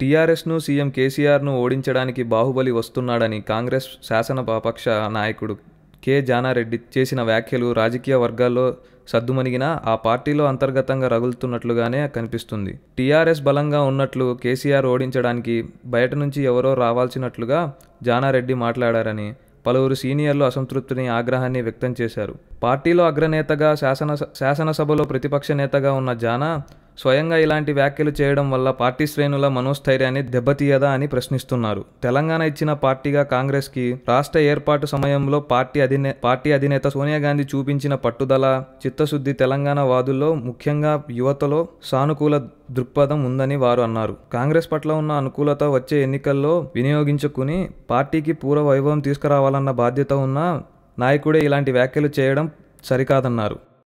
టీఆర్ఎస్ను CM కేసీఆర్ను ఓడించడానికి బాహుబలి వస్తున్నాడని కాంగ్రెస్ శాసనపక్ష నాయకుడు కె జానారెడ్డి చేసిన వ్యాఖ్యలు రాజకీయ వర్గాల్లో సద్దుమణిగినా ఆ పార్టీలో అంతర్గతంగా రగులుతున్నట్లుగానే కనిపిస్తుంది టీఆర్ఎస్ బలంగా ఉన్నట్లు కేసీఆర్ ఓడించడానికి బయట నుంచి ఎవరో రావాల్సినట్లుగా జానారెడ్డి మాట్లాడారని పలువురు సీనియర్లు అసంతృప్తిని ఆగ్రహాన్ని వ్యక్తం చేశారు పార్టీలో అగ్రనేతగా శాసన శాసనసభలో ప్రతిపక్ష నేతగా ఉన్న జానా స్వయంగా ఇలాంటి వ్యాఖ్యలు చేయడం వల్ల పార్టీ శ్రేణుల మనోస్థైర్యాన్ని దెబ్బతీయదా అని ప్రశ్నిస్తున్నారు తెలంగాణ ఇచ్చిన పార్టీగా కాంగ్రెస్కి రాష్ట్ర ఏర్పాటు సమయంలో పార్టీ అధినే పార్టీ అధినేత సోనియా గాంధీ చూపించిన పట్టుదల చిత్తశుద్ధి తెలంగాణ వాదుల్లో ముఖ్యంగా యువతలో సానుకూల దృక్పథం ఉందని వారు అన్నారు కాంగ్రెస్ పట్ల ఉన్న అనుకూలత వచ్చే ఎన్నికల్లో వినియోగించుకుని పార్టీకి పూర్వ వైభవం తీసుకురావాలన్న బాధ్యత ఉన్న నాయకుడే ఇలాంటి వ్యాఖ్యలు చేయడం సరికాదన్నారు